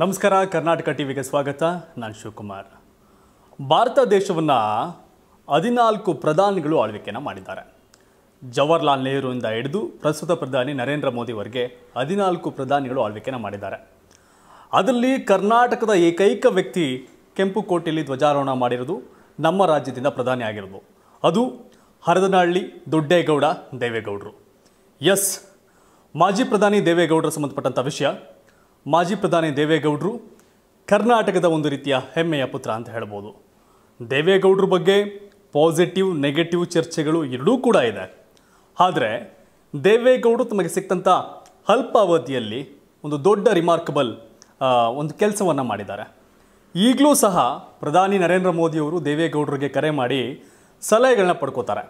ನಮಸ್ಕಾರ ಕರ್ನಾಟಕ ಟಿವಿಗೆ ಸ್ವಾಗತ ನಾನು ಶಿವಕುಮಾರ್ ಭಾರತ ದೇಶವನ್ನು ಹದಿನಾಲ್ಕು ಪ್ರಧಾನಿಗಳು ಆಳ್ವಿಕೆಯನ್ನು ಮಾಡಿದ್ದಾರೆ ಜವಾಹರ್ಲಾಲ್ ನೆಹರುವಿಂದ ಹಿಡಿದು ಪ್ರಸ್ತುತ ಪ್ರಧಾನಿ ನರೇಂದ್ರ ಮೋದಿವರೆಗೆ ಹದಿನಾಲ್ಕು ಪ್ರಧಾನಿಗಳು ಆಳ್ವಿಕೆಯನ್ನು ಮಾಡಿದ್ದಾರೆ ಅದರಲ್ಲಿ ಕರ್ನಾಟಕದ ಏಕೈಕ ವ್ಯಕ್ತಿ ಕೆಂಪು ಕೋಟೆಯಲ್ಲಿ ಧ್ವಜಾರೋಹಣ ಮಾಡಿರೋದು ನಮ್ಮ ರಾಜ್ಯದಿಂದ ಪ್ರಧಾನಿ ಆಗಿರೋದು ಅದು ಹರದನಹಳ್ಳಿ ದೊಡ್ಡೇಗೌಡ ದೇವೇಗೌಡರು ಎಸ್ ಮಾಜಿ ಪ್ರಧಾನಿ ದೇವೇಗೌಡರ ಸಂಬಂಧಪಟ್ಟಂಥ ವಿಷಯ ಮಾಜಿ ಪ್ರಧಾನಿ ದೇವೇಗೌಡರು ಕರ್ನಾಟಕದ ಒಂದು ರೀತಿಯ ಹೆಮ್ಮೆಯ ಪುತ್ರ ಅಂತ ಹೇಳ್ಬೋದು ದೇವೇಗೌಡರ ಬಗ್ಗೆ ಪಾಸಿಟಿವ್ ನೆಗೆಟಿವ್ ಚರ್ಚೆಗಳು ಎರಡೂ ಕೂಡ ಇದೆ ಆದರೆ ದೇವೇಗೌಡರು ತಮಗೆ ಸಿಕ್ಕಂಥ ಅಲ್ಪಾವಧಿಯಲ್ಲಿ ಒಂದು ದೊಡ್ಡ ರಿಮಾರ್ಕಬಲ್ ಒಂದು ಕೆಲಸವನ್ನು ಮಾಡಿದ್ದಾರೆ ಈಗಲೂ ಸಹ ಪ್ರಧಾನಿ ನರೇಂದ್ರ ಮೋದಿಯವರು ದೇವೇಗೌಡರಿಗೆ ಕರೆ ಮಾಡಿ ಸಲಹೆಗಳನ್ನ ಪಡ್ಕೋತಾರೆ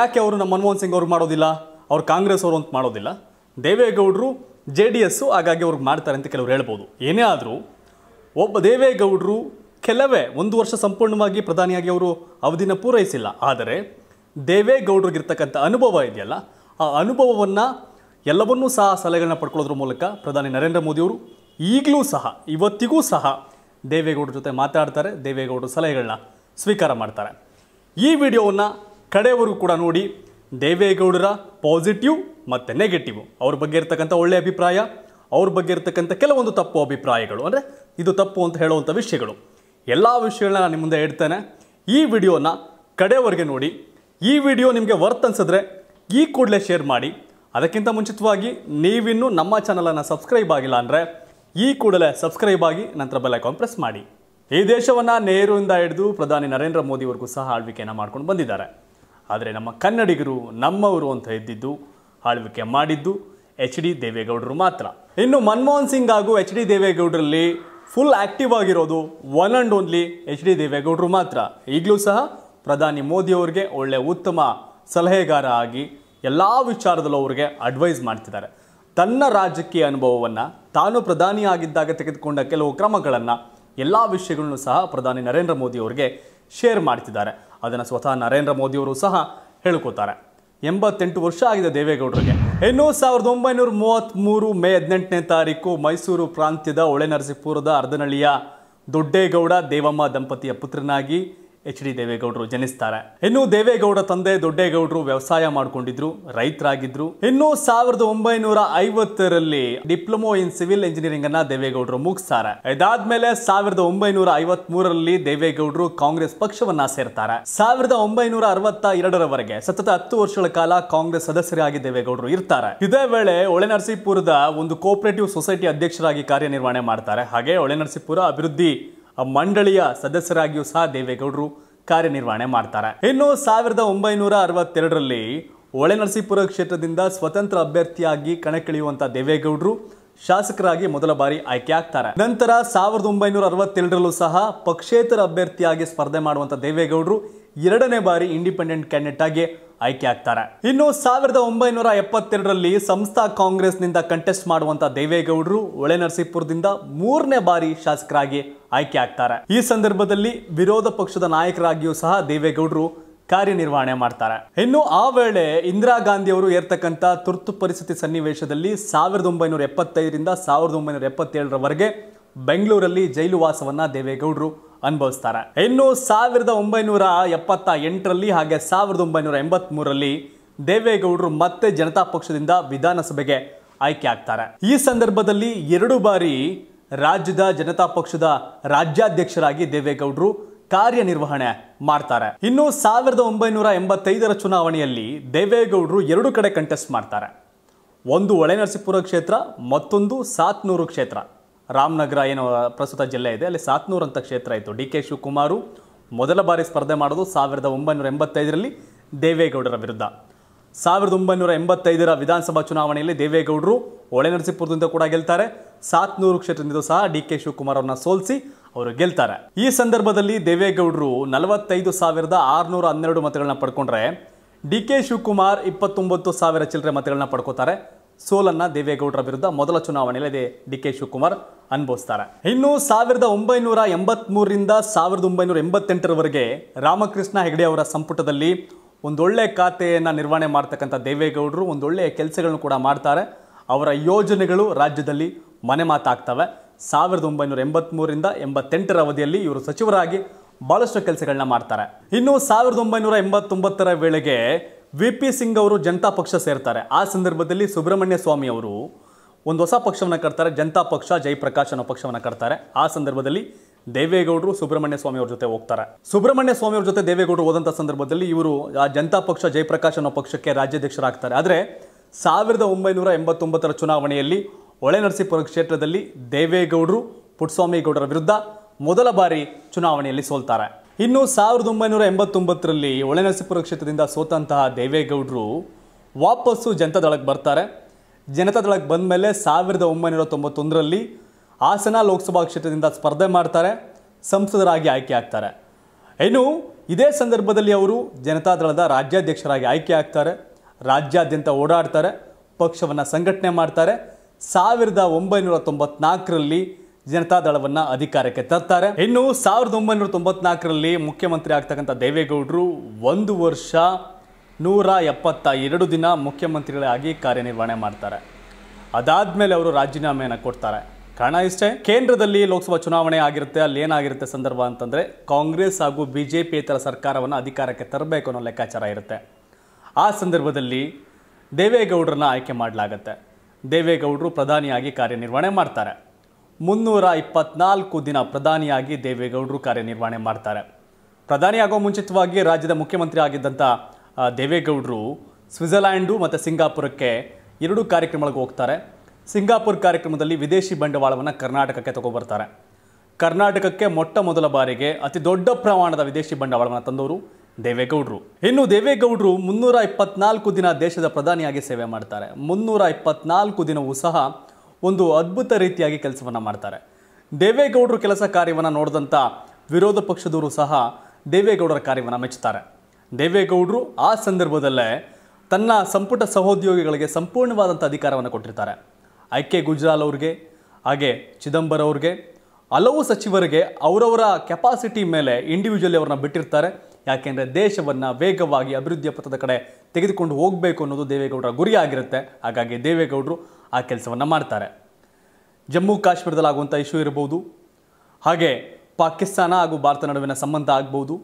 ಯಾಕೆ ಅವರು ನಮ್ಮ ಮನಮೋಹನ್ ಸಿಂಗ್ ಅವರು ಮಾಡೋದಿಲ್ಲ ಅವ್ರು ಕಾಂಗ್ರೆಸ್ ಅವರು ಅಂತ ಮಾಡೋದಿಲ್ಲ ದೇವೇಗೌಡರು ಜೆ ಡಿ ಎಸ್ಸು ಹಾಗಾಗಿ ಅವ್ರಿಗೆ ಮಾಡ್ತಾರೆ ಅಂತ ಕೆಲವರು ಹೇಳ್ಬೋದು ಏನೇ ಆದರೂ ಒಬ್ಬ ದೇವೇಗೌಡರು ಕೆಲವೇ ಒಂದು ವರ್ಷ ಸಂಪೂರ್ಣವಾಗಿ ಪ್ರಧಾನಿಯಾಗಿ ಅವರು ಅವಧಿನ ಪೂರೈಸಿಲ್ಲ ಆದರೆ ದೇವೇಗೌಡರಿಗಿರ್ತಕ್ಕಂಥ ಅನುಭವ ಇದೆಯಲ್ಲ ಆ ಅನುಭವವನ್ನು ಎಲ್ಲವನ್ನೂ ಸಹ ಸಲಹೆಗಳನ್ನ ಪಡ್ಕೊಳ್ಳೋದ್ರ ಮೂಲಕ ಪ್ರಧಾನಿ ನರೇಂದ್ರ ಮೋದಿಯವರು ಈಗಲೂ ಸಹ ಇವತ್ತಿಗೂ ಸಹ ದೇವೇಗೌಡರ ಜೊತೆ ಮಾತಾಡ್ತಾರೆ ದೇವೇಗೌಡರು ಸಲಹೆಗಳನ್ನ ಸ್ವೀಕಾರ ಮಾಡ್ತಾರೆ ಈ ವಿಡಿಯೋವನ್ನು ಕಡೆಯವರೆಗೂ ಕೂಡ ನೋಡಿ ದೇವೇಗೌಡರ ಪಾಸಿಟಿವ್ ಮತ್ತು ನೆಗೆಟಿವ್ ಅವ್ರ ಬಗ್ಗೆ ಇರ್ತಕ್ಕಂಥ ಒಳ್ಳೆ ಅಭಿಪ್ರಾಯ ಅವ್ರ ಬಗ್ಗೆ ಇರ್ತಕ್ಕಂಥ ಕೆಲವೊಂದು ತಪ್ಪು ಅಭಿಪ್ರಾಯಗಳು ಅಂದರೆ ಇದು ತಪ್ಪು ಅಂತ ಹೇಳುವಂಥ ವಿಷಯಗಳು ಎಲ್ಲ ವಿಷಯಗಳನ್ನ ನಾನು ನಿಮ್ಮ ಮುಂದೆ ಹೇಳ್ತೇನೆ ಈ ವಿಡಿಯೋನ ಕಡೆಯವರೆಗೆ ನೋಡಿ ಈ ವಿಡಿಯೋ ನಿಮಗೆ ವರ್ತ್ ಅನ್ಸಿದ್ರೆ ಈ ಕೂಡಲೇ ಶೇರ್ ಮಾಡಿ ಅದಕ್ಕಿಂತ ಮುಂಚಿತವಾಗಿ ನೀವಿನ್ನೂ ನಮ್ಮ ಚಾನಲನ್ನು ಸಬ್ಸ್ಕ್ರೈಬ್ ಆಗಿಲ್ಲ ಅಂದರೆ ಈ ಕೂಡಲೇ ಸಬ್ಸ್ಕ್ರೈಬ್ ಆಗಿ ನಂತರ ಐಕಾನ್ ಪ್ರೆಸ್ ಮಾಡಿ ಈ ದೇಶವನ್ನು ನೇರಿಂದ ಹಿಡಿದು ಪ್ರಧಾನಿ ನರೇಂದ್ರ ಮೋದಿವರೆಗೂ ಸಹ ಆಳ್ವಿಕೆಯನ್ನು ಮಾಡ್ಕೊಂಡು ಬಂದಿದ್ದಾರೆ ಆದರೆ ನಮ್ಮ ಕನ್ನಡಿಗರು ನಮ್ಮವರು ಅಂತ ಇದ್ದಿದ್ದು ಆಳ್ವಿಕೆ ಮಾಡಿದ್ದು ಎಚ್ ಡಿ ದೇವೇಗೌಡರು ಮಾತ್ರ ಇನ್ನು ಮನಮೋಹನ್ ಸಿಂಗ್ ಹಾಗೂ ಎಚ್ ಡಿ ದೇವೇಗೌಡರಲ್ಲಿ ಫುಲ್ ಆ್ಯಕ್ಟಿವ್ ಆಗಿರೋದು one and only H D ದೇವೇಗೌಡರು ಮಾತ್ರ ಈಗಲೂ ಸಹ ಪ್ರಧಾನಿ ಮೋದಿ ಅವರಿಗೆ ಒಳ್ಳೆಯ ಉತ್ತಮ ಸಲಹೆಗಾರ ಆಗಿ ಎಲ್ಲ ವಿಚಾರದಲ್ಲೂ ಅವರಿಗೆ ಅಡ್ವೈಸ್ ಮಾಡ್ತಿದ್ದಾರೆ ತನ್ನ ರಾಜಕೀಯ ಅನುಭವವನ್ನು ತಾನು ಪ್ರಧಾನಿ ಆಗಿದ್ದಾಗ ತೆಗೆದುಕೊಂಡ ಕೆಲವು ಕ್ರಮಗಳನ್ನು ಎಲ್ಲ ವಿಷಯಗಳನ್ನು ಸಹ ಪ್ರಧಾನಿ ನರೇಂದ್ರ ಮೋದಿ ಅವರಿಗೆ ಶೇರ್ ಮಾಡ್ತಿದ್ದಾರೆ ಅದನ್ನು ಸ್ವತಃ ನರೇಂದ್ರ ಮೋದಿಯವರು ಸಹ ಹೇಳ್ಕೋತಾರೆ ಎಂಬತ್ತೆಂಟು ವರ್ಷ ಆಗಿದೆ ದೇವೇಗೌಡರಿಗೆ ಇನ್ನು ಸಾವಿರದ ಒಂಬೈನೂರ ಮೂವತ್ತ್ಮೂರು ಮೇ ಹದಿನೆಂಟನೇ ತಾರೀಕು ಮೈಸೂರು ಪ್ರಾಂತ್ಯದ ನರಸಿಪುರದ ಅರ್ಧನಳ್ಳಿಯ ದೊಡ್ಡೇಗೌಡ ದೇವಮ್ಮ ದಂಪತಿಯ ಪುತ್ರನಾಗಿ ಎಚ್ ಡಿ ದೇವೇಗೌಡರು ಜನಿಸ್ತಾರೆ ಇನ್ನು ದೇವೇಗೌಡ ತಂದೆ ದೊಡ್ಡೇಗೌಡರು ವ್ಯವಸಾಯ ಮಾಡಿಕೊಂಡಿದ್ರು ರೈತರಾಗಿದ್ರು ಇನ್ನು ಸಾವಿರದ ಒಂಬೈನೂರ ಐವತ್ತರಲ್ಲಿ ಡಿಪ್ಲೊಮೋ ಇನ್ ಸಿವಿಲ್ ಇಂಜಿನಿಯರಿಂಗ್ ಅನ್ನ ದೇವೇಗೌಡರು ಮುಗಿಸ್ತಾರೆ ಇದಾದ್ಮೇಲೆ ಸಾವಿರದ ಒಂಬೈನೂರ ಐವತ್ ಮೂರರಲ್ಲಿ ದೇವೇಗೌಡರು ಕಾಂಗ್ರೆಸ್ ಪಕ್ಷವನ್ನ ಸೇರ್ತಾರೆ ಸಾವಿರದ ಒಂಬೈನೂರ ಅರವತ್ತ ಎರಡರವರೆಗೆ ಸತತ ಹತ್ತು ವರ್ಷಗಳ ಕಾಲ ಕಾಂಗ್ರೆಸ್ ಸದಸ್ಯರಾಗಿ ದೇವೇಗೌಡರು ಇರ್ತಾರೆ ಇದೇ ವೇಳೆ ಒಳೆನರಸೀಪುರದ ಒಂದು ಕೋಪರೇಟಿವ್ ಸೊಸೈಟಿ ಅಧ್ಯಕ್ಷರಾಗಿ ಕಾರ್ಯನಿರ್ವಹಣೆ ಮಾಡ್ತಾರೆ ಹಾಗೆ ಒಳೆನರಸೀಪುರ ಅಭಿವೃದ್ಧಿ ಆ ಮಂಡಳಿಯ ಸದಸ್ಯರಾಗಿಯೂ ಸಹ ದೇವೇಗೌಡರು ಕಾರ್ಯನಿರ್ವಹಣೆ ಮಾಡ್ತಾರೆ ಇನ್ನು ಸಾವಿರದ ಒಂಬೈನೂರ ಅರವತ್ತೆರಡರಲ್ಲಿ ಒಳೆನರಸೀಪುರ ಕ್ಷೇತ್ರದಿಂದ ಸ್ವತಂತ್ರ ಅಭ್ಯರ್ಥಿಯಾಗಿ ಕಣಕ್ಕಿಳಿಯುವಂತ ದೇವೇಗೌಡರು ಶಾಸಕರಾಗಿ ಮೊದಲ ಬಾರಿ ಆಯ್ಕೆ ಆಗ್ತಾರೆ ನಂತರ ಸಾವಿರದ ಒಂಬೈನೂರ ಅರವತ್ತೆರಡರಲ್ಲೂ ಸಹ ಪಕ್ಷೇತರ ಅಭ್ಯರ್ಥಿಯಾಗಿ ಸ್ಪರ್ಧೆ ಮಾಡುವಂತಹ ದೇವೇಗೌಡರು ಎರಡನೇ ಬಾರಿ ಇಂಡಿಪೆಂಡೆಂಟ್ ಕ್ಯಾಂಡಿಡೇಟ್ ಆಗಿ ಆಯ್ಕೆ ಆಗ್ತಾರೆ ಇನ್ನು ಸಾವಿರದ ಒಂಬೈನೂರ ಎಪ್ಪತ್ತೆರಡರಲ್ಲಿ ಸಂಸ್ಥಾ ಕಾಂಗ್ರೆಸ್ನಿಂದ ಕಂಟೆಸ್ಟ್ ಮಾಡುವಂತ ದೇವೇಗೌಡರು ನರಸೀಪುರದಿಂದ ಮೂರನೇ ಬಾರಿ ಶಾಸಕರಾಗಿ ಆಯ್ಕೆ ಆಗ್ತಾರೆ ಈ ಸಂದರ್ಭದಲ್ಲಿ ವಿರೋಧ ಪಕ್ಷದ ನಾಯಕರಾಗಿಯೂ ಸಹ ದೇವೇಗೌಡರು ಕಾರ್ಯನಿರ್ವಹಣೆ ಮಾಡ್ತಾರೆ ಇನ್ನು ಆ ವೇಳೆ ಇಂದಿರಾ ಗಾಂಧಿ ಅವರು ಏರ್ತಕ್ಕಂಥ ತುರ್ತು ಪರಿಸ್ಥಿತಿ ಸನ್ನಿವೇಶದಲ್ಲಿ ಸಾವಿರದ ಒಂಬೈನೂರ ಎಪ್ಪತ್ತೈದರಿಂದ ಸಾವಿರದ ಒಂಬೈನೂರ ಎಪ್ಪತ್ತೇಳರವರೆಗೆ ಬೆಂಗಳೂರಲ್ಲಿ ಜೈಲು ವಾಸವನ್ನ ದೇವೇಗೌಡರು ಅನುಭವಿಸ್ತಾರೆ ಇನ್ನು ಸಾವಿರದ ಒಂಬೈನೂರ ಎಪ್ಪತ್ತ ಎಂಟರಲ್ಲಿ ಹಾಗೆ ಸಾವಿರದ ಒಂಬೈನೂರ ಎಂಬತ್ತ್ ಮೂರರಲ್ಲಿ ದೇವೇಗೌಡರು ಮತ್ತೆ ಜನತಾ ಪಕ್ಷದಿಂದ ವಿಧಾನಸಭೆಗೆ ಆಯ್ಕೆ ಆಗ್ತಾರೆ ಈ ಸಂದರ್ಭದಲ್ಲಿ ಎರಡು ಬಾರಿ ರಾಜ್ಯದ ಜನತಾ ಪಕ್ಷದ ರಾಜ್ಯಾಧ್ಯಕ್ಷರಾಗಿ ದೇವೇಗೌಡರು ಕಾರ್ಯನಿರ್ವಹಣೆ ಮಾಡ್ತಾರೆ ಇನ್ನು ಸಾವಿರದ ಒಂಬೈನೂರ ಎಂಬತ್ತೈದರ ಚುನಾವಣೆಯಲ್ಲಿ ದೇವೇಗೌಡರು ಎರಡು ಕಡೆ ಕಂಟೆಸ್ಟ್ ಮಾಡ್ತಾರೆ ಒಂದು ಹೊಳೆನರಸೀಪುರ ಕ್ಷೇತ್ರ ಮತ್ತೊಂದು ಸಾತ್ನೂರು ಕ್ಷೇತ್ರ ರಾಮನಗರ ಏನು ಪ್ರಸ್ತುತ ಜಿಲ್ಲೆ ಇದೆ ಅಲ್ಲಿ ಸಾತ್ನೂರು ಅಂತ ಕ್ಷೇತ್ರ ಇತ್ತು ಡಿ ಕೆ ಶಿವಕುಮಾರು ಮೊದಲ ಬಾರಿ ಸ್ಪರ್ಧೆ ಮಾಡೋದು ಸಾವಿರದ ಒಂಬೈನೂರ ಎಂಬತ್ತೈದರಲ್ಲಿ ದೇವೇಗೌಡರ ವಿರುದ್ಧ ಸಾವಿರದ ಒಂಬೈನೂರ ಎಂಬತ್ತೈದರ ವಿಧಾನಸಭಾ ಚುನಾವಣೆಯಲ್ಲಿ ದೇವೇಗೌಡರು ಒಳೆನರಸೀಪುರದಿಂದ ಕೂಡ ಗೆಲ್ತಾರೆ ಸಾತ್ನೂರು ಕ್ಷೇತ್ರದಿಂದ ಸಹ ಡಿ ಕೆ ಶಿವಕುಮಾರ್ ಅವರನ್ನ ಸೋಲಿಸಿ ಅವರು ಗೆಲ್ತಾರೆ ಈ ಸಂದರ್ಭದಲ್ಲಿ ದೇವೇಗೌಡರು ನಲವತ್ತೈದು ಸಾವಿರದ ಆರುನೂರ ಹನ್ನೆರಡು ಮತಗಳನ್ನ ಪಡ್ಕೊಂಡ್ರೆ ಡಿ ಕೆ ಶಿವಕುಮಾರ್ ಇಪ್ಪತ್ತೊಂಬತ್ತು ಸಾವಿರ ಚಿಲ್ಲರೆ ಮತಗಳನ್ನ ಪಡ್ಕೋತಾರೆ ಸೋಲನ್ನ ದೇವೇಗೌಡರ ವಿರುದ್ಧ ಮೊದಲ ಚುನಾವಣೆಯಲ್ಲಿ ಡಿ ಕೆ ಶಿವಕುಮಾರ್ ಅನುಭವಿಸ್ತಾರೆ ಇನ್ನು ಸಾವಿರದ ಒಂಬೈನೂರ ಮೂರರಿಂದ ಸಾವಿರದ ಒಂಬೈನೂರ ಎಂಬತ್ತೆಂಟರವರೆಗೆ ರಾಮಕೃಷ್ಣ ಹೆಗಡೆ ಅವರ ಸಂಪುಟದಲ್ಲಿ ಒಂದೊಳ್ಳೆ ಖಾತೆಯನ್ನು ನಿರ್ವಹಣೆ ಮಾಡ್ತಕ್ಕಂಥ ದೇವೇಗೌಡರು ಒಂದೊಳ್ಳೆಯ ಕೆಲಸಗಳನ್ನು ಕೂಡ ಮಾಡ್ತಾರೆ ಅವರ ಯೋಜನೆಗಳು ರಾಜ್ಯದಲ್ಲಿ ಮನೆ ಮಾತಾಗ್ತವೆ ಸಾವಿರದ ಒಂಬೈನೂರ ಎಂಬತ್ತ್ಮೂರಿಂದ ಎಂಬತ್ತೆಂಟರ ಅವಧಿಯಲ್ಲಿ ಇವರು ಸಚಿವರಾಗಿ ಭಾಳಷ್ಟು ಕೆಲಸಗಳನ್ನ ಮಾಡ್ತಾರೆ ಇನ್ನು ಸಾವಿರದ ಒಂಬೈನೂರ ಎಂಬತ್ತೊಂಬತ್ತರ ವೇಳೆಗೆ ವಿ ಪಿ ಸಿಂಗ್ ಅವರು ಜನತಾ ಪಕ್ಷ ಸೇರ್ತಾರೆ ಆ ಸಂದರ್ಭದಲ್ಲಿ ಸುಬ್ರಹ್ಮಣ್ಯ ಸ್ವಾಮಿ ಅವರು ಒಂದು ಹೊಸ ಪಕ್ಷವನ್ನು ಕಟ್ತಾರೆ ಜನತಾ ಪಕ್ಷ ಜಯಪ್ರಕಾಶ್ ಅನ್ನೋ ಪಕ್ಷವನ್ನು ಕಟ್ತಾರೆ ಆ ಸಂದರ್ಭದಲ್ಲಿ ದೇವೇಗೌಡರು ಸುಬ್ರಹ್ಮಣ್ಯ ಸ್ವಾಮಿ ಅವ್ರ ಜೊತೆ ಹೋಗ್ತಾರೆ ಸುಬ್ರಹ್ಮಣ್ಯ ಸ್ವಾಮಿ ಅವ್ರ ಜೊತೆ ದೇವೇಗೌಡರು ಹೋದಂಥ ಸಂದರ್ಭದಲ್ಲಿ ಇವರು ಆ ಜನತಾ ಪಕ್ಷ ಜಯಪ್ರಕಾಶ್ ಅನ್ನೋ ಪಕ್ಷಕ್ಕೆ ರಾಜ್ಯಾಧ್ಯಕ್ಷರಾಗ್ತಾರೆ ಆದರೆ ಸಾವಿರದ ಒಂಬೈನೂರ ಎಂಬತ್ತೊಂಬತ್ತರ ಚುನಾವಣೆಯಲ್ಲಿ ನರಸೀಪುರ ಕ್ಷೇತ್ರದಲ್ಲಿ ದೇವೇಗೌಡರು ಪುಟ್ಸ್ವಾಮಿಗೌಡರ ವಿರುದ್ಧ ಮೊದಲ ಬಾರಿ ಚುನಾವಣೆಯಲ್ಲಿ ಸೋಲ್ತಾರೆ ಇನ್ನು ಸಾವಿರದ ಒಂಬೈನೂರ ಎಂಬತ್ತೊಂಬತ್ತರಲ್ಲಿ ಒಳೆನರಸೀಪುರ ಕ್ಷೇತ್ರದಿಂದ ಸೋತಂತಹ ದೇವೇಗೌಡರು ವಾಪಸ್ಸು ಜನತಾದಳಕ್ಕೆ ಬರ್ತಾರೆ ಜನತಾದಳಕ್ಕೆ ಬಂದ ಮೇಲೆ ಸಾವಿರದ ಒಂಬೈನೂರ ತೊಂಬತ್ತೊಂದರಲ್ಲಿ ಹಾಸನ ಲೋಕಸಭಾ ಕ್ಷೇತ್ರದಿಂದ ಸ್ಪರ್ಧೆ ಮಾಡ್ತಾರೆ ಸಂಸದರಾಗಿ ಆಯ್ಕೆ ಆಗ್ತಾರೆ ಇನ್ನು ಇದೇ ಸಂದರ್ಭದಲ್ಲಿ ಅವರು ಜನತಾದಳದ ರಾಜ್ಯಾಧ್ಯಕ್ಷರಾಗಿ ಆಯ್ಕೆ ಆಗ್ತಾರೆ ರಾಜ್ಯಾದ್ಯಂತ ಓಡಾಡ್ತಾರೆ ಪಕ್ಷವನ್ನು ಸಂಘಟನೆ ಮಾಡ್ತಾರೆ ಸಾವಿರದ ಒಂಬೈನೂರ ತೊಂಬತ್ನಾಲ್ಕರಲ್ಲಿ ಜನತಾ ದಳವನ್ನ ಅಧಿಕಾರಕ್ಕೆ ತರ್ತಾರೆ ಇನ್ನು ಸಾವಿರದ ಒಂಬೈನೂರ ತೊಂಬತ್ನಾಲ್ಕರಲ್ಲಿ ಮುಖ್ಯಮಂತ್ರಿ ಆಗ್ತಕ್ಕಂಥ ದೇವೇಗೌಡರು ಒಂದು ವರ್ಷ ನೂರ ಎಪ್ಪತ್ತ ಎರಡು ದಿನ ಮುಖ್ಯಮಂತ್ರಿಗಳಾಗಿ ಕಾರ್ಯನಿರ್ವಹಣೆ ಮಾಡ್ತಾರೆ ಮೇಲೆ ಅವರು ರಾಜೀನಾಮೆಯನ್ನು ಕೊಡ್ತಾರೆ ಕಾರಣ ಇಷ್ಟೇ ಕೇಂದ್ರದಲ್ಲಿ ಲೋಕಸಭಾ ಚುನಾವಣೆ ಆಗಿರುತ್ತೆ ಅಲ್ಲಿ ಏನಾಗಿರುತ್ತೆ ಸಂದರ್ಭ ಅಂತಂದರೆ ಕಾಂಗ್ರೆಸ್ ಹಾಗೂ ಬಿ ಜೆ ಸರ್ಕಾರವನ್ನು ಅಧಿಕಾರಕ್ಕೆ ತರಬೇಕು ಅನ್ನೋ ಲೆಕ್ಕಾಚಾರ ಇರುತ್ತೆ ಆ ಸಂದರ್ಭದಲ್ಲಿ ದೇವೇಗೌಡರನ್ನ ಆಯ್ಕೆ ಮಾಡಲಾಗತ್ತೆ ದೇವೇಗೌಡರು ಪ್ರಧಾನಿಯಾಗಿ ಕಾರ್ಯನಿರ್ವಹಣೆ ಮಾಡ್ತಾರೆ ಮುನ್ನೂರ ಇಪ್ಪತ್ನಾಲ್ಕು ದಿನ ಪ್ರಧಾನಿಯಾಗಿ ದೇವೇಗೌಡರು ಕಾರ್ಯನಿರ್ವಹಣೆ ಮಾಡ್ತಾರೆ ಪ್ರಧಾನಿಯಾಗೋ ಮುಂಚಿತವಾಗಿ ರಾಜ್ಯದ ಮುಖ್ಯಮಂತ್ರಿ ಆಗಿದ್ದಂಥ ದೇವೇಗೌಡರು ಸ್ವಿಟ್ಜರ್ಲ್ಯಾಂಡು ಮತ್ತು ಸಿಂಗಾಪುರಕ್ಕೆ ಎರಡು ಕಾರ್ಯಕ್ರಮಗಳಿಗೆ ಹೋಗ್ತಾರೆ ಸಿಂಗಾಪುರ್ ಕಾರ್ಯಕ್ರಮದಲ್ಲಿ ವಿದೇಶಿ ಬಂಡವಾಳವನ್ನು ಕರ್ನಾಟಕಕ್ಕೆ ತಗೊಬರ್ತಾರೆ ಕರ್ನಾಟಕಕ್ಕೆ ಮೊಟ್ಟ ಮೊದಲ ಬಾರಿಗೆ ಅತಿ ದೊಡ್ಡ ಪ್ರಮಾಣದ ವಿದೇಶಿ ಬಂಡವಾಳವನ್ನು ತಂದವರು ದೇವೇಗೌಡರು ಇನ್ನು ದೇವೇಗೌಡರು ಮುನ್ನೂರ ಇಪ್ಪತ್ನಾಲ್ಕು ದಿನ ದೇಶದ ಪ್ರಧಾನಿಯಾಗಿ ಸೇವೆ ಮಾಡ್ತಾರೆ ಮುನ್ನೂರ ಇಪ್ಪತ್ನಾಲ್ಕು ದಿನವೂ ಸಹ ಒಂದು ಅದ್ಭುತ ರೀತಿಯಾಗಿ ಕೆಲಸವನ್ನು ಮಾಡ್ತಾರೆ ದೇವೇಗೌಡರು ಕೆಲಸ ಕಾರ್ಯವನ್ನು ನೋಡಿದಂಥ ವಿರೋಧ ಪಕ್ಷದವರು ಸಹ ದೇವೇಗೌಡರ ಕಾರ್ಯವನ್ನು ಮೆಚ್ಚುತ್ತಾರೆ ದೇವೇಗೌಡರು ಆ ಸಂದರ್ಭದಲ್ಲೇ ತನ್ನ ಸಂಪುಟ ಸಹೋದ್ಯೋಗಿಗಳಿಗೆ ಸಂಪೂರ್ಣವಾದಂಥ ಅಧಿಕಾರವನ್ನು ಕೊಟ್ಟಿರ್ತಾರೆ ಐ ಕೆ ಗುಜ್ರಾಲ್ ಅವ್ರಿಗೆ ಹಾಗೆ ಚಿದಂಬರ ಅವ್ರಿಗೆ ಹಲವು ಸಚಿವರಿಗೆ ಅವರವರ ಕೆಪಾಸಿಟಿ ಮೇಲೆ ಇಂಡಿವಿಜುವಲಿ ಅವ್ರನ್ನ ಬಿಟ್ಟಿರ್ತಾರೆ ಯಾಕೆಂದರೆ ದೇಶವನ್ನು ವೇಗವಾಗಿ ಅಭಿವೃದ್ಧಿಯ ಪಥದ ಕಡೆ ತೆಗೆದುಕೊಂಡು ಹೋಗಬೇಕು ಅನ್ನೋದು ದೇವೇಗೌಡರ ಗುರಿಯಾಗಿರುತ್ತೆ ಹಾಗಾಗಿ ದೇವೇಗೌಡರು ಆ ಕೆಲಸವನ್ನು ಮಾಡ್ತಾರೆ ಜಮ್ಮು ಕಾಶ್ಮೀರದಲ್ಲಾಗುವಂಥ ಇಶ್ಯೂ ಇರ್ಬೋದು ಹಾಗೆ ಪಾಕಿಸ್ತಾನ ಹಾಗೂ ಭಾರತ ನಡುವಿನ ಸಂಬಂಧ ಆಗ್ಬೋದು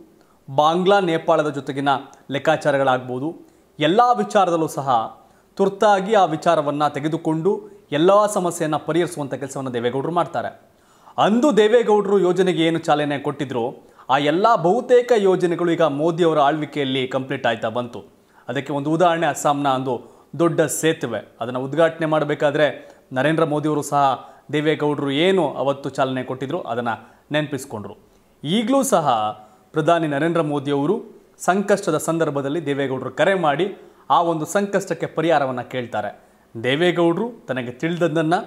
ಬಾಂಗ್ಲಾ ನೇಪಾಳದ ಜೊತೆಗಿನ ಲೆಕ್ಕಾಚಾರಗಳಾಗ್ಬೋದು ಎಲ್ಲ ವಿಚಾರದಲ್ಲೂ ಸಹ ತುರ್ತಾಗಿ ಆ ವಿಚಾರವನ್ನು ತೆಗೆದುಕೊಂಡು ಎಲ್ಲ ಸಮಸ್ಯೆಯನ್ನು ಪರಿಹರಿಸುವಂಥ ಕೆಲಸವನ್ನು ದೇವೇಗೌಡರು ಮಾಡ್ತಾರೆ ಅಂದು ದೇವೇಗೌಡರು ಯೋಜನೆಗೆ ಏನು ಚಾಲನೆ ಕೊಟ್ಟಿದ್ರು ಆ ಎಲ್ಲ ಬಹುತೇಕ ಯೋಜನೆಗಳು ಈಗ ಮೋದಿಯವರ ಆಳ್ವಿಕೆಯಲ್ಲಿ ಕಂಪ್ಲೀಟ್ ಆಯ್ತಾ ಬಂತು ಅದಕ್ಕೆ ಒಂದು ಉದಾಹರಣೆ ಅಸ್ಸಾಂನ ಅಂದು ದೊಡ್ಡ ಸೇತುವೆ ಅದನ್ನು ಉದ್ಘಾಟನೆ ಮಾಡಬೇಕಾದ್ರೆ ನರೇಂದ್ರ ಮೋದಿಯವರು ಸಹ ದೇವೇಗೌಡರು ಏನು ಅವತ್ತು ಚಾಲನೆ ಕೊಟ್ಟಿದ್ರು ಅದನ್ನು ನೆನಪಿಸ್ಕೊಂಡ್ರು ಈಗಲೂ ಸಹ ಪ್ರಧಾನಿ ನರೇಂದ್ರ ಮೋದಿಯವರು ಸಂಕಷ್ಟದ ಸಂದರ್ಭದಲ್ಲಿ ದೇವೇಗೌಡರು ಕರೆ ಮಾಡಿ ಆ ಒಂದು ಸಂಕಷ್ಟಕ್ಕೆ ಪರಿಹಾರವನ್ನು ಕೇಳ್ತಾರೆ ದೇವೇಗೌಡರು ತನಗೆ ತಿಳಿದದ್ದನ್ನು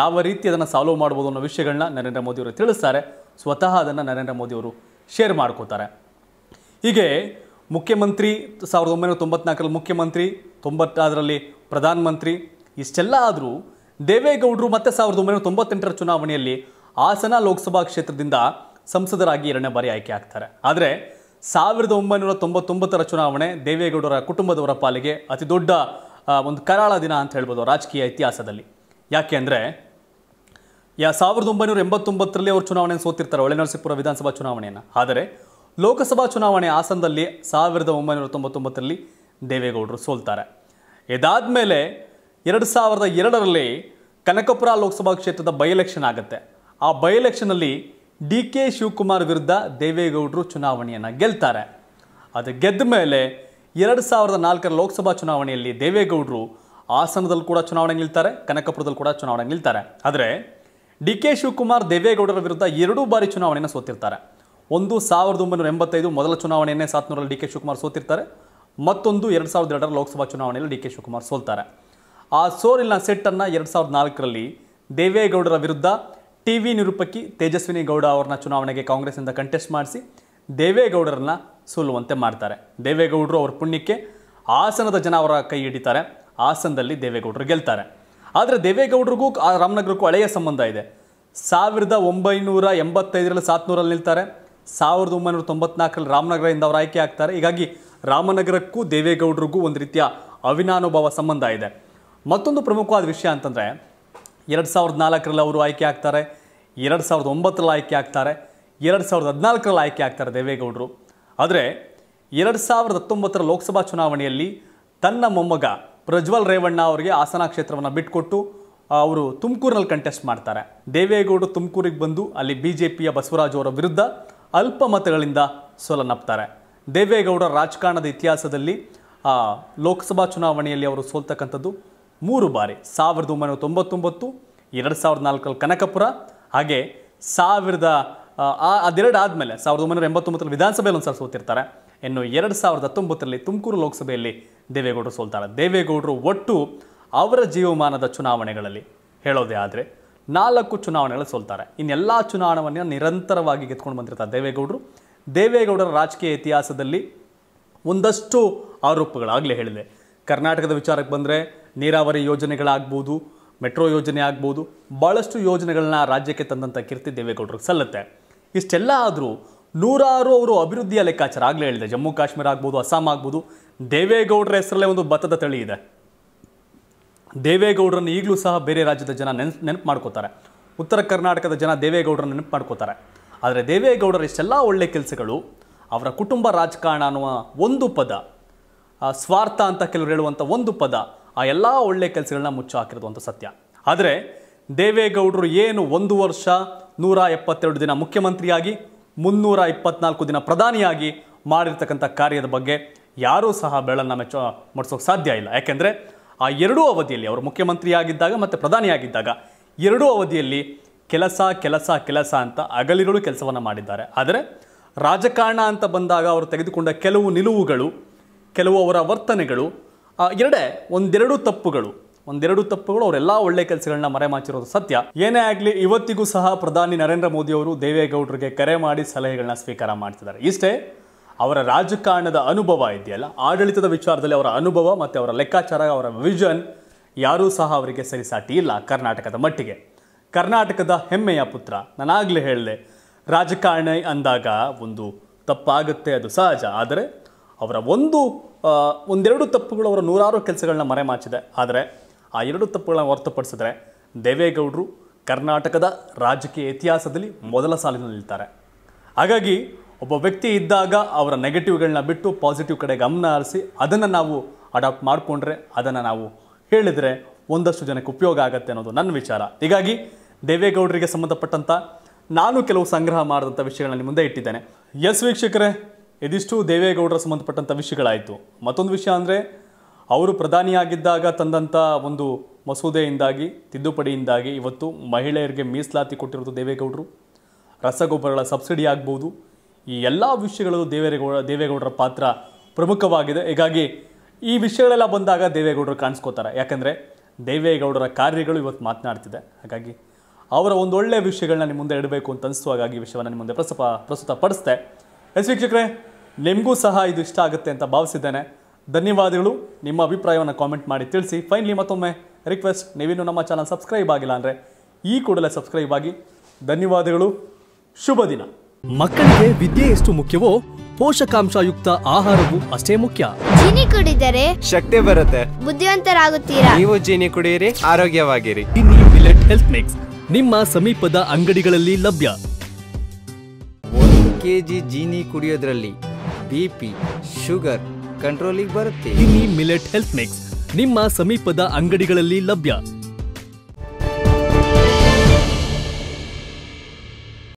ಯಾವ ರೀತಿ ಅದನ್ನು ಸಾಲ್ವ್ ಮಾಡ್ಬೋದು ಅನ್ನೋ ವಿಷಯಗಳನ್ನ ನರೇಂದ್ರ ಮೋದಿಯವರು ತಿಳಿಸ್ತಾರೆ ಸ್ವತಃ ಅದನ್ನು ನರೇಂದ್ರ ಮೋದಿಯವರು ಶೇರ್ ಮಾಡ್ಕೋತಾರೆ ಹೀಗೆ ಮುಖ್ಯಮಂತ್ರಿ ಸಾವಿರದ ಒಂಬೈನೂರ ಮುಖ್ಯಮಂತ್ರಿ ತೊಂಬತ್ತಾದರಲ್ಲಿ ಪ್ರಧಾನಮಂತ್ರಿ ಇಷ್ಟೆಲ್ಲ ಆದರೂ ದೇವೇಗೌಡರು ಮತ್ತೆ ಸಾವಿರದ ಒಂಬೈನೂರ ತೊಂಬತ್ತೆಂಟರ ಚುನಾವಣೆಯಲ್ಲಿ ಹಾಸನ ಲೋಕಸಭಾ ಕ್ಷೇತ್ರದಿಂದ ಸಂಸದರಾಗಿ ಎರಡನೇ ಬಾರಿ ಆಯ್ಕೆ ಆಗ್ತಾರೆ ಆದರೆ ಸಾವಿರದ ಒಂಬೈನೂರ ತೊಂಬತ್ತೊಂಬತ್ತರ ಚುನಾವಣೆ ದೇವೇಗೌಡರ ಕುಟುಂಬದವರ ಪಾಲಿಗೆ ಅತಿ ದೊಡ್ಡ ಒಂದು ಕರಾಳ ದಿನ ಅಂತ ಹೇಳ್ಬೋದು ರಾಜಕೀಯ ಇತಿಹಾಸದಲ್ಲಿ ಯಾಕೆ ಅಂದರೆ ಯಾ ಸಾವಿರದ ಒಂಬೈನೂರ ಎಂಬತ್ತೊಂಬತ್ತರಲ್ಲಿ ಅವರು ಚುನಾವಣೆಯನ್ನು ಸೋತಿರ್ತಾರೆ ಒಳನರಸೀಪುರ ವಿಧಾನಸಭಾ ಚುನಾವಣೆಯನ್ನು ಆದರೆ ಲೋಕಸಭಾ ಚುನಾವಣೆ ಹಾಸನದಲ್ಲಿ ಸಾವಿರದ ಒಂಬೈನೂರ ತೊಂಬತ್ತೊಂಬತ್ತರಲ್ಲಿ ದೇವೇಗೌಡರು ಸೋಲ್ತಾರೆ ಇದಾದ ಮೇಲೆ ಎರಡು ಸಾವಿರದ ಎರಡರಲ್ಲಿ ಕನಕಪುರ ಲೋಕಸಭಾ ಕ್ಷೇತ್ರದ ಬೈ ಎಲೆಕ್ಷನ್ ಆಗುತ್ತೆ ಆ ಬೈ ಎಲೆಕ್ಷನಲ್ಲಿ ಡಿ ಕೆ ಶಿವಕುಮಾರ್ ವಿರುದ್ಧ ದೇವೇಗೌಡರು ಚುನಾವಣೆಯನ್ನು ಗೆಲ್ತಾರೆ ಅದು ಗೆದ್ದ ಮೇಲೆ ಎರಡು ಸಾವಿರದ ನಾಲ್ಕರ ಲೋಕಸಭಾ ಚುನಾವಣೆಯಲ್ಲಿ ದೇವೇಗೌಡರು ಹಾಸನದಲ್ಲಿ ಕೂಡ ಚುನಾವಣೆ ನಿಲ್ತಾರೆ ಕನಕಪುರದಲ್ಲಿ ಕೂಡ ಚುನಾವಣೆ ನಿಲ್ತಾರೆ ಆದರೆ ಡಿ ಕೆ ಶಿವಕುಮಾರ್ ದೇವೇಗೌಡರ ವಿರುದ್ಧ ಎರಡೂ ಬಾರಿ ಚುನಾವಣೆಯನ್ನು ಸೋತಿರ್ತಾರೆ ಒಂದು ಸಾವಿರದ ಒಂಬೈನೂರ ಎಂಬತ್ತೈದು ಮೊದಲ ಚುನಾವಣೆಯನ್ನೇ ಸಾತ್ನೂರಲ್ಲಿ ಡಿ ಕೆ ಶಿವಕುಮಾರ್ ಸೋತಿರ್ತಾರೆ ಮತ್ತೊಂದು ಎರಡು ಸಾವಿರದ ಎರಡರ ಲೋಕಸಭಾ ಚುನಾವಣೆಯಲ್ಲಿ ಡಿ ಕೆ ಶಿವಕುಮಾರ್ ಸೋಲ್ತಾರೆ ಆ ಸೋಲಿನ ಸೆಟ್ಟನ್ನು ಎರಡು ಸಾವಿರದ ನಾಲ್ಕರಲ್ಲಿ ದೇವೇಗೌಡರ ವಿರುದ್ಧ ಟಿ ವಿ ನಿರೂಪಕಿ ತೇಜಸ್ವಿನಿ ಗೌಡ ಅವರನ್ನ ಚುನಾವಣೆಗೆ ಕಾಂಗ್ರೆಸ್ನಿಂದ ಕಂಟೆಸ್ಟ್ ಮಾಡಿಸಿ ದೇವೇಗೌಡರನ್ನ ಸೋಲುವಂತೆ ಮಾಡ್ತಾರೆ ದೇವೇಗೌಡರು ಅವರ ಪುಣ್ಯಕ್ಕೆ ಹಾಸನದ ಜನ ಅವರ ಕೈ ಹಿಡಿತಾರೆ ಹಾಸನದಲ್ಲಿ ದೇವೇಗೌಡರು ಗೆಲ್ತಾರೆ ಆದರೆ ದೇವೇಗೌಡರಿಗೂ ಆ ರಾಮನಗರಕ್ಕೂ ಹಳೆಯ ಸಂಬಂಧ ಇದೆ ಸಾವಿರದ ಒಂಬೈನೂರ ಎಂಬತ್ತೈದರಲ್ಲಿ ಸಾತ್ನೂರಲ್ಲಿ ನಿಲ್ತಾರೆ ಸಾವಿರದ ಒಂಬೈನೂರ ತೊಂಬತ್ನಾಲ್ಕರಲ್ಲಿ ರಾಮನಗರದಿಂದ ಅವರು ಆಯ್ಕೆ ಆಗ್ತಾರೆ ಹೀಗಾಗಿ ರಾಮನಗರಕ್ಕೂ ದೇವೇಗೌಡರಿಗೂ ಒಂದು ರೀತಿಯ ಅವಿನಾನುಭಾವ ಸಂಬಂಧ ಇದೆ ಮತ್ತೊಂದು ಪ್ರಮುಖವಾದ ವಿಷಯ ಅಂತಂದರೆ ಎರಡು ಸಾವಿರದ ನಾಲ್ಕರಲ್ಲಿ ಅವರು ಆಯ್ಕೆ ಆಗ್ತಾರೆ ಎರಡು ಸಾವಿರದ ಒಂಬತ್ತರಲ್ಲಿ ಆಯ್ಕೆ ಆಗ್ತಾರೆ ಎರಡು ಸಾವಿರದ ಹದಿನಾಲ್ಕರಲ್ಲಿ ಆಯ್ಕೆ ಆಗ್ತಾರೆ ದೇವೇಗೌಡರು ಆದರೆ ಎರಡು ಸಾವಿರದ ಹತ್ತೊಂಬತ್ತರ ಲೋಕಸಭಾ ಚುನಾವಣೆಯಲ್ಲಿ ತನ್ನ ಮೊಮ್ಮಗ ಪ್ರಜ್ವಲ್ ರೇವಣ್ಣ ಅವರಿಗೆ ಹಾಸನ ಕ್ಷೇತ್ರವನ್ನು ಬಿಟ್ಟುಕೊಟ್ಟು ಅವರು ತುಮಕೂರಿನಲ್ಲಿ ಕಂಟೆಸ್ಟ್ ಮಾಡ್ತಾರೆ ದೇವೇಗೌಡರು ತುಮಕೂರಿಗೆ ಬಂದು ಅಲ್ಲಿ ಬಿ ಜೆ ಪಿಯ ಬಸವರಾಜ್ ಅವರ ವಿರುದ್ಧ ಅಲ್ಪ ಮತಗಳಿಂದ ಸೋಲನ್ನಪ್ತಾರೆ ದೇವೇಗೌಡರ ರಾಜಕಾರಣದ ಇತಿಹಾಸದಲ್ಲಿ ಲೋಕಸಭಾ ಚುನಾವಣೆಯಲ್ಲಿ ಅವರು ಸೋಲ್ತಕ್ಕಂಥದ್ದು ಮೂರು ಬಾರಿ ಸಾವಿರದ ಒಂಬೈನೂರ ತೊಂಬತ್ತೊಂಬತ್ತು ಎರಡು ಸಾವಿರದ ನಾಲ್ಕರಲ್ಲಿ ಕನಕಪುರ ಹಾಗೆ ಸಾವಿರದ ಅದೆರಡು ಆದಮೇಲೆ ಸಾವಿರದ ಒಂಬೈನೂರ ಎಂಬತ್ತೊಂಬತ್ತರಲ್ಲಿ ವಿಧಾನಸಭೆಯಲ್ಲಿ ಒಂದು ಸಲ ಸೋತಿರ್ತಾರೆ ಇನ್ನು ಎರಡು ಸಾವಿರದ ಹತ್ತೊಂಬತ್ತರಲ್ಲಿ ತುಮಕೂರು ಲೋಕಸಭೆಯಲ್ಲಿ ದೇವೇಗೌಡರು ಸೋಲ್ತಾರೆ ದೇವೇಗೌಡರು ಒಟ್ಟು ಅವರ ಜೀವಮಾನದ ಚುನಾವಣೆಗಳಲ್ಲಿ ಹೇಳೋದೇ ಆದರೆ ನಾಲ್ಕು ಚುನಾವಣೆಗಳು ಸೋಲ್ತಾರೆ ಇನ್ನೆಲ್ಲ ಚುನಾವಣೆಯನ್ನು ನಿರಂತರವಾಗಿ ಗೆದ್ಕೊಂಡು ಬಂದಿರ್ತಾರೆ ದೇವೇಗೌಡರು ದೇವೇಗೌಡರ ರಾಜಕೀಯ ಇತಿಹಾಸದಲ್ಲಿ ಒಂದಷ್ಟು ಆರೋಪಗಳಾಗಲೇ ಹೇಳಿದೆ ಕರ್ನಾಟಕದ ವಿಚಾರಕ್ಕೆ ಬಂದರೆ ನೀರಾವರಿ ಯೋಜನೆಗಳಾಗ್ಬೋದು ಮೆಟ್ರೋ ಯೋಜನೆ ಆಗ್ಬೋದು ಭಾಳಷ್ಟು ಯೋಜನೆಗಳನ್ನ ರಾಜ್ಯಕ್ಕೆ ತಂದಂಥ ಕೀರ್ತಿ ದೇವೇಗೌಡರಿಗೆ ಸಲ್ಲುತ್ತೆ ಇಷ್ಟೆಲ್ಲ ಆದರೂ ನೂರಾರು ಅವರು ಅಭಿವೃದ್ಧಿಯ ಲೆಕ್ಕಾಚಾರ ಆಗಲೇ ಹೇಳಿದೆ ಜಮ್ಮು ಕಾಶ್ಮೀರ ಆಗ್ಬೋದು ಅಸ್ಸಾಂ ಆಗ್ಬೋದು ದೇವೇಗೌಡರ ಹೆಸರಲ್ಲೇ ಒಂದು ಭತ್ತದ ತಳಿ ಇದೆ ದೇವೇಗೌಡರನ್ನು ಈಗಲೂ ಸಹ ಬೇರೆ ರಾಜ್ಯದ ಜನ ನೆನ್ ನೆನಪು ಮಾಡ್ಕೋತಾರೆ ಉತ್ತರ ಕರ್ನಾಟಕದ ಜನ ದೇವೇಗೌಡರನ್ನು ನೆನಪು ಮಾಡ್ಕೋತಾರೆ ಆದರೆ ದೇವೇಗೌಡರ ಇಷ್ಟೆಲ್ಲ ಒಳ್ಳೆ ಕೆಲಸಗಳು ಅವರ ಕುಟುಂಬ ರಾಜಕಾರಣ ಅನ್ನುವ ಒಂದು ಪದ ಸ್ವಾರ್ಥ ಅಂತ ಕೆಲವರು ಹೇಳುವಂಥ ಒಂದು ಪದ ಆ ಎಲ್ಲ ಒಳ್ಳೆ ಕೆಲಸಗಳನ್ನ ಮುಚ್ಚು ಹಾಕಿರೋದು ಅಂತ ಸತ್ಯ ಆದರೆ ದೇವೇಗೌಡರು ಏನು ಒಂದು ವರ್ಷ ನೂರ ಎಪ್ಪತ್ತೆರಡು ದಿನ ಮುಖ್ಯಮಂತ್ರಿಯಾಗಿ ಮುನ್ನೂರ ಇಪ್ಪತ್ನಾಲ್ಕು ದಿನ ಪ್ರಧಾನಿಯಾಗಿ ಮಾಡಿರ್ತಕ್ಕಂಥ ಕಾರ್ಯದ ಬಗ್ಗೆ ಯಾರೂ ಸಹ ಬೆಳನ್ನು ಮೆಚ್ಚ ಮಾಡಿಸೋಕೆ ಸಾಧ್ಯ ಇಲ್ಲ ಯಾಕೆಂದರೆ ಆ ಎರಡೂ ಅವಧಿಯಲ್ಲಿ ಅವರು ಮುಖ್ಯಮಂತ್ರಿಯಾಗಿದ್ದಾಗ ಮತ್ತು ಪ್ರಧಾನಿಯಾಗಿದ್ದಾಗ ಎರಡೂ ಅವಧಿಯಲ್ಲಿ ಕೆಲಸ ಕೆಲಸ ಕೆಲಸ ಅಂತ ಅಗಲಿರುಳು ಕೆಲಸವನ್ನು ಮಾಡಿದ್ದಾರೆ ಆದರೆ ರಾಜಕಾರಣ ಅಂತ ಬಂದಾಗ ಅವರು ತೆಗೆದುಕೊಂಡ ಕೆಲವು ನಿಲುವುಗಳು ಕೆಲವು ಅವರ ವರ್ತನೆಗಳು ಎರಡೇ ಒಂದೆರಡು ತಪ್ಪುಗಳು ಒಂದೆರಡು ತಪ್ಪುಗಳು ಅವರೆಲ್ಲ ಒಳ್ಳೆ ಕೆಲಸಗಳನ್ನ ಮರೆಮಾಚಿರೋದು ಸತ್ಯ ಏನೇ ಆಗಲಿ ಇವತ್ತಿಗೂ ಸಹ ಪ್ರಧಾನಿ ನರೇಂದ್ರ ಮೋದಿ ಅವರು ದೇವೇಗೌಡರಿಗೆ ಕರೆ ಮಾಡಿ ಸಲಹೆಗಳನ್ನ ಸ್ವೀಕಾರ ಮಾಡ್ತಿದ್ದಾರೆ ಇಷ್ಟೇ ಅವರ ರಾಜಕಾರಣದ ಅನುಭವ ಇದೆಯಲ್ಲ ಆಡಳಿತದ ವಿಚಾರದಲ್ಲಿ ಅವರ ಅನುಭವ ಮತ್ತು ಅವರ ಲೆಕ್ಕಾಚಾರ ಅವರ ವಿಷನ್ ಯಾರೂ ಸಹ ಅವರಿಗೆ ಸರಿಸಾಟಿ ಇಲ್ಲ ಕರ್ನಾಟಕದ ಮಟ್ಟಿಗೆ ಕರ್ನಾಟಕದ ಹೆಮ್ಮೆಯ ಪುತ್ರ ನಾನಾಗಲೇ ಹೇಳಿದೆ ರಾಜಕಾರಣಿ ಅಂದಾಗ ಒಂದು ತಪ್ಪಾಗುತ್ತೆ ಅದು ಸಹಜ ಆದರೆ ಅವರ ಒಂದು ಒಂದೆರಡು ತಪ್ಪುಗಳು ಅವರ ನೂರಾರು ಕೆಲಸಗಳನ್ನ ಮರೆಮಾಚಿದೆ ಆದರೆ ಆ ಎರಡು ತಪ್ಪುಗಳನ್ನ ಹೊರತುಪಡಿಸಿದ್ರೆ ದೇವೇಗೌಡರು ಕರ್ನಾಟಕದ ರಾಜಕೀಯ ಇತಿಹಾಸದಲ್ಲಿ ಮೊದಲ ಸಾಲಿನಲ್ಲಿ ನಿಲ್ತಾರೆ ಹಾಗಾಗಿ ಒಬ್ಬ ವ್ಯಕ್ತಿ ಇದ್ದಾಗ ಅವರ ನೆಗೆಟಿವ್ಗಳನ್ನ ಬಿಟ್ಟು ಪಾಸಿಟಿವ್ ಕಡೆ ಗಮನ ಹರಿಸಿ ಅದನ್ನು ನಾವು ಅಡಾಪ್ಟ್ ಮಾಡಿಕೊಂಡ್ರೆ ಅದನ್ನು ನಾವು ಹೇಳಿದರೆ ಒಂದಷ್ಟು ಜನಕ್ಕೆ ಉಪಯೋಗ ಆಗುತ್ತೆ ಅನ್ನೋದು ನನ್ನ ವಿಚಾರ ಹೀಗಾಗಿ ದೇವೇಗೌಡರಿಗೆ ಸಂಬಂಧಪಟ್ಟಂಥ ನಾನು ಕೆಲವು ಸಂಗ್ರಹ ಮಾಡಿದಂಥ ವಿಷಯಗಳನ್ನು ಮುಂದೆ ಇಟ್ಟಿದ್ದೇನೆ ಎಸ್ ವೀಕ್ಷಕರೇ ಇದಿಷ್ಟು ದೇವೇಗೌಡರ ಸಂಬಂಧಪಟ್ಟಂಥ ವಿಷಯಗಳಾಯಿತು ಮತ್ತೊಂದು ವಿಷಯ ಅಂದರೆ ಅವರು ಪ್ರಧಾನಿಯಾಗಿದ್ದಾಗ ತಂದಂಥ ಒಂದು ಮಸೂದೆಯಿಂದಾಗಿ ತಿದ್ದುಪಡಿಯಿಂದಾಗಿ ಇವತ್ತು ಮಹಿಳೆಯರಿಗೆ ಮೀಸಲಾತಿ ಕೊಟ್ಟಿರೋದು ದೇವೇಗೌಡರು ರಸಗೊಬ್ಬರಗಳ ಸಬ್ಸಿಡಿ ಆಗ್ಬೋದು ಈ ಎಲ್ಲ ವಿಷಯಗಳು ದೇವೇಗೌಡ ದೇವೇಗೌಡರ ಪಾತ್ರ ಪ್ರಮುಖವಾಗಿದೆ ಹೀಗಾಗಿ ಈ ವಿಷಯಗಳೆಲ್ಲ ಬಂದಾಗ ದೇವೇಗೌಡರು ಕಾಣಿಸ್ಕೋತಾರೆ ಯಾಕಂದರೆ ದೇವೇಗೌಡರ ಕಾರ್ಯಗಳು ಇವತ್ತು ಮಾತನಾಡ್ತಿದೆ ಹಾಗಾಗಿ ಅವರ ಒಂದು ಒಳ್ಳೆಯ ವಿಷಯಗಳನ್ನ ನಿಮ್ಮ ಮುಂದೆ ಇಡಬೇಕು ಅಂತ ಅನಿಸ್ತು ಹಾಗಾಗಿ ವಿಷಯವನ್ನು ನಿಮ್ಮ ಮುಂದೆ ಪ್ರಸ್ತುತ ಪ್ರಸ್ತುತ ಪಡಿಸ್ದೆ ಎಸ್ ವೀಕ್ಷಕರೇ ನಿಮಗೂ ಸಹ ಇದು ಇಷ್ಟ ಆಗುತ್ತೆ ಅಂತ ಭಾವಿಸಿದ್ದೇನೆ ಧನ್ಯವಾದಗಳು ನಿಮ್ಮ ಅಭಿಪ್ರಾಯವನ್ನು ಕಾಮೆಂಟ್ ಮಾಡಿ ತಿಳಿಸಿ ಫೈನಲಿ ಮತ್ತೊಮ್ಮೆ ರಿಕ್ವೆಸ್ಟ್ ನೀವಿನ್ನು ನಮ್ಮ ಚಾನಲ್ ಸಬ್ಸ್ಕ್ರೈಬ್ ಆಗಿಲ್ಲ ಅಂದರೆ ಈ ಕೂಡಲೇ ಸಬ್ಸ್ಕ್ರೈಬ್ ಆಗಿ ಧನ್ಯವಾದಗಳು ಶುಭ ದಿನ ಮಕ್ಕಳಿಗೆ ವಿದ್ಯೆ ಎಷ್ಟು ಮುಖ್ಯವೋ ಪೋಷಕಾಂಶಯುಕ್ತ ಆಹಾರವೂ ಅಷ್ಟೇ ಮುಖ್ಯ ಜೀನಿ ಕುಡಿದರೆ ಶಕ್ತಿ ಬರುತ್ತೆ ಬುದ್ಧಿವಂತರಾಗುತ್ತೀರಾ ನೀವು ಜೀನಿ ಕುಡಿಯಿರಿ ಆರೋಗ್ಯವಾಗಿರಿ ಹೆಲ್ತ್ ಮಿಕ್ಸ್ ನಿಮ್ಮ ಸಮೀಪದ ಅಂಗಡಿಗಳಲ್ಲಿ ಲಭ್ಯ ಒಂದು ಕೆಜಿ ಜೀನಿ ಕುಡಿಯೋದ್ರಲ್ಲಿ ಬಿಪಿ ಶುಗರ್ ಕಂಟ್ರೋಲಿಗೆ ಬರುತ್ತೆ ಮಿಲೆಟ್ ಹೆಲ್ತ್ ಮಿಕ್ಸ್ ನಿಮ್ಮ ಸಮೀಪದ ಅಂಗಡಿಗಳಲ್ಲಿ ಲಭ್ಯ